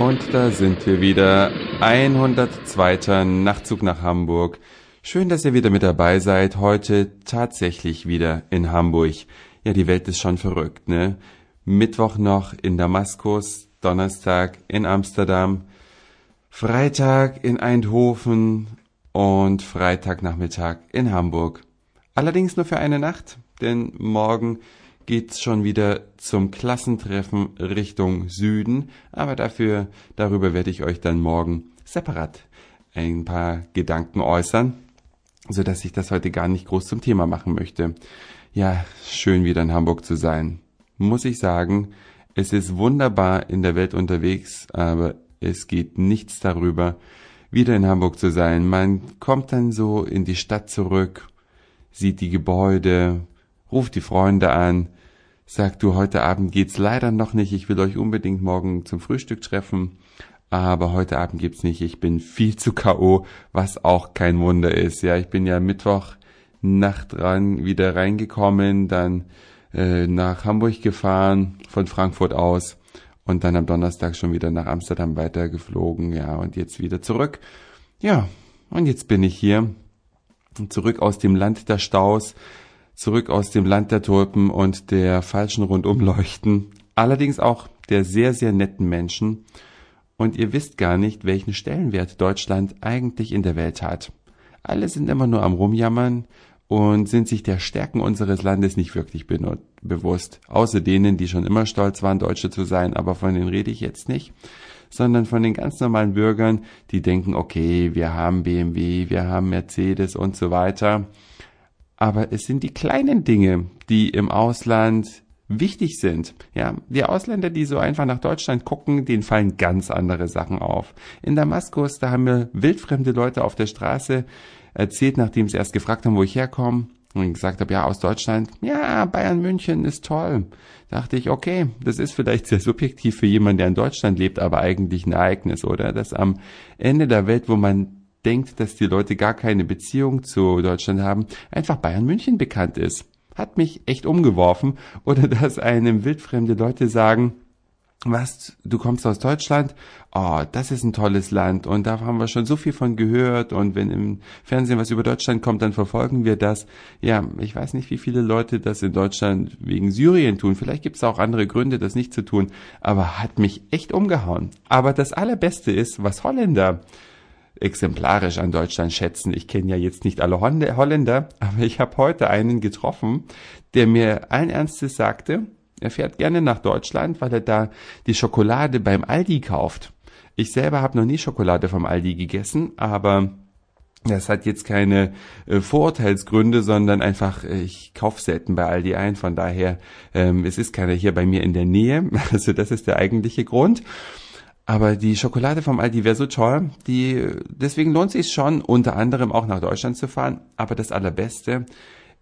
Und da sind wir wieder. 102. Nachtzug nach Hamburg. Schön, dass ihr wieder mit dabei seid. Heute tatsächlich wieder in Hamburg. Ja, die Welt ist schon verrückt, ne? Mittwoch noch in Damaskus, Donnerstag in Amsterdam, Freitag in Eindhoven und Freitagnachmittag in Hamburg. Allerdings nur für eine Nacht, denn morgen geht's schon wieder zum Klassentreffen Richtung Süden, aber dafür, darüber werde ich euch dann morgen separat ein paar Gedanken äußern, so dass ich das heute gar nicht groß zum Thema machen möchte. Ja, schön wieder in Hamburg zu sein. Muss ich sagen, es ist wunderbar in der Welt unterwegs, aber es geht nichts darüber, wieder in Hamburg zu sein. Man kommt dann so in die Stadt zurück, sieht die Gebäude, ruft die Freunde an, sagt, du, heute Abend geht's leider noch nicht, ich will euch unbedingt morgen zum Frühstück treffen, aber heute Abend gibt's nicht, ich bin viel zu K.O., was auch kein Wunder ist. Ja, ich bin ja Mittwoch Nacht ran wieder reingekommen, dann äh, nach Hamburg gefahren, von Frankfurt aus und dann am Donnerstag schon wieder nach Amsterdam weitergeflogen, ja, und jetzt wieder zurück. Ja, und jetzt bin ich hier, zurück aus dem Land der Staus, zurück aus dem Land der Tulpen und der falschen Rundumleuchten, allerdings auch der sehr, sehr netten Menschen. Und ihr wisst gar nicht, welchen Stellenwert Deutschland eigentlich in der Welt hat. Alle sind immer nur am Rumjammern und sind sich der Stärken unseres Landes nicht wirklich bewusst. Außer denen, die schon immer stolz waren, Deutsche zu sein, aber von denen rede ich jetzt nicht sondern von den ganz normalen Bürgern, die denken, okay, wir haben BMW, wir haben Mercedes und so weiter aber es sind die kleinen Dinge, die im Ausland wichtig sind. Ja, die Ausländer, die so einfach nach Deutschland gucken, denen fallen ganz andere Sachen auf. In Damaskus, da haben mir wildfremde Leute auf der Straße erzählt, nachdem sie erst gefragt haben, wo ich herkomme, und gesagt habe, ja, aus Deutschland, ja, Bayern München ist toll. Dachte ich, okay, das ist vielleicht sehr subjektiv für jemanden, der in Deutschland lebt, aber eigentlich ein Ereignis, oder? Dass am Ende der Welt, wo man denkt, dass die Leute gar keine Beziehung zu Deutschland haben, einfach Bayern München bekannt ist. Hat mich echt umgeworfen. Oder dass einem wildfremde Leute sagen, was, du kommst aus Deutschland, oh, das ist ein tolles Land und da haben wir schon so viel von gehört und wenn im Fernsehen was über Deutschland kommt, dann verfolgen wir das. Ja, ich weiß nicht, wie viele Leute das in Deutschland wegen Syrien tun. Vielleicht gibt es auch andere Gründe, das nicht zu tun, aber hat mich echt umgehauen. Aber das Allerbeste ist, was Holländer exemplarisch an Deutschland schätzen. Ich kenne ja jetzt nicht alle Holländer, aber ich habe heute einen getroffen, der mir allen Ernstes sagte, er fährt gerne nach Deutschland, weil er da die Schokolade beim Aldi kauft. Ich selber habe noch nie Schokolade vom Aldi gegessen, aber das hat jetzt keine äh, Vorurteilsgründe, sondern einfach, äh, ich kaufe selten bei Aldi ein, von daher, ähm, es ist keiner hier bei mir in der Nähe, also das ist der eigentliche Grund. Aber die Schokolade vom Aldi wäre so toll, die, deswegen lohnt sich schon, unter anderem auch nach Deutschland zu fahren. Aber das Allerbeste,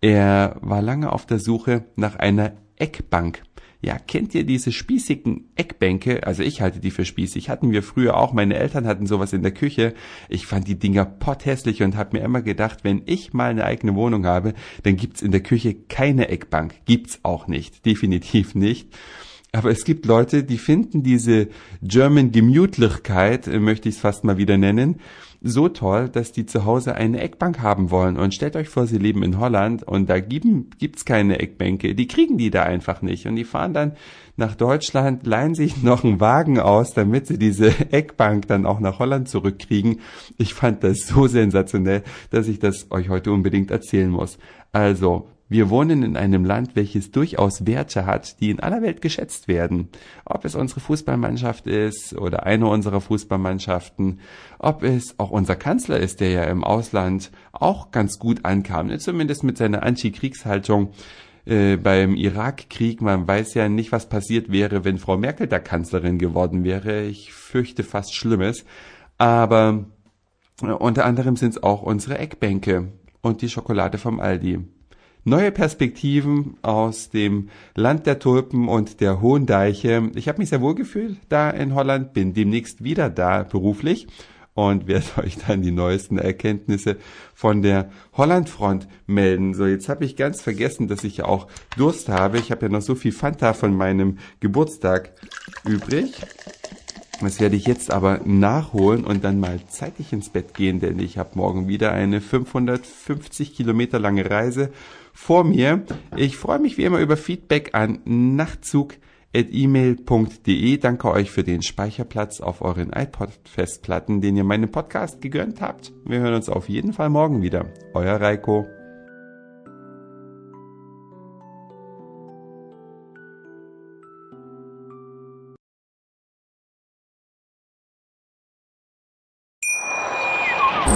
er war lange auf der Suche nach einer Eckbank. Ja, kennt ihr diese spießigen Eckbänke? Also ich halte die für spießig. Hatten wir früher auch. Meine Eltern hatten sowas in der Küche. Ich fand die Dinger potthässlich und habe mir immer gedacht, wenn ich mal eine eigene Wohnung habe, dann gibt's in der Küche keine Eckbank. Gibt's auch nicht. Definitiv nicht aber es gibt Leute, die finden diese German Gemütlichkeit, äh, möchte ich es fast mal wieder nennen, so toll, dass die zu Hause eine Eckbank haben wollen. Und stellt euch vor, sie leben in Holland und da geben, gibt's keine Eckbänke. Die kriegen die da einfach nicht. Und die fahren dann nach Deutschland, leihen sich noch einen Wagen aus, damit sie diese Eckbank dann auch nach Holland zurückkriegen. Ich fand das so sensationell, dass ich das euch heute unbedingt erzählen muss. Also, wir wohnen in einem Land, welches durchaus Werte hat, die in aller Welt geschätzt werden. Ob es unsere Fußballmannschaft ist oder eine unserer Fußballmannschaften, ob es auch unser Kanzler ist, der ja im Ausland auch ganz gut ankam, ne? zumindest mit seiner Anti-Kriegshaltung äh, beim Irakkrieg. Man weiß ja nicht, was passiert wäre, wenn Frau Merkel da Kanzlerin geworden wäre. Ich fürchte fast Schlimmes. Aber äh, unter anderem sind es auch unsere Eckbänke und die Schokolade vom Aldi neue Perspektiven aus dem Land der Tulpen und der hohen Deiche. Ich habe mich sehr wohl gefühlt da in Holland, bin demnächst wieder da beruflich und werde euch dann die neuesten Erkenntnisse von der Hollandfront melden. So, jetzt habe ich ganz vergessen, dass ich ja auch Durst habe. Ich habe ja noch so viel Fanta von meinem Geburtstag übrig. Das werde ich jetzt aber nachholen und dann mal zeitig ins Bett gehen, denn ich habe morgen wieder eine 550 Kilometer lange Reise vor mir. Ich freue mich wie immer über Feedback an nachtzug.email.de. Danke euch für den Speicherplatz auf euren iPod-Festplatten, den ihr meinem Podcast gegönnt habt. Wir hören uns auf jeden Fall morgen wieder. Euer Reiko.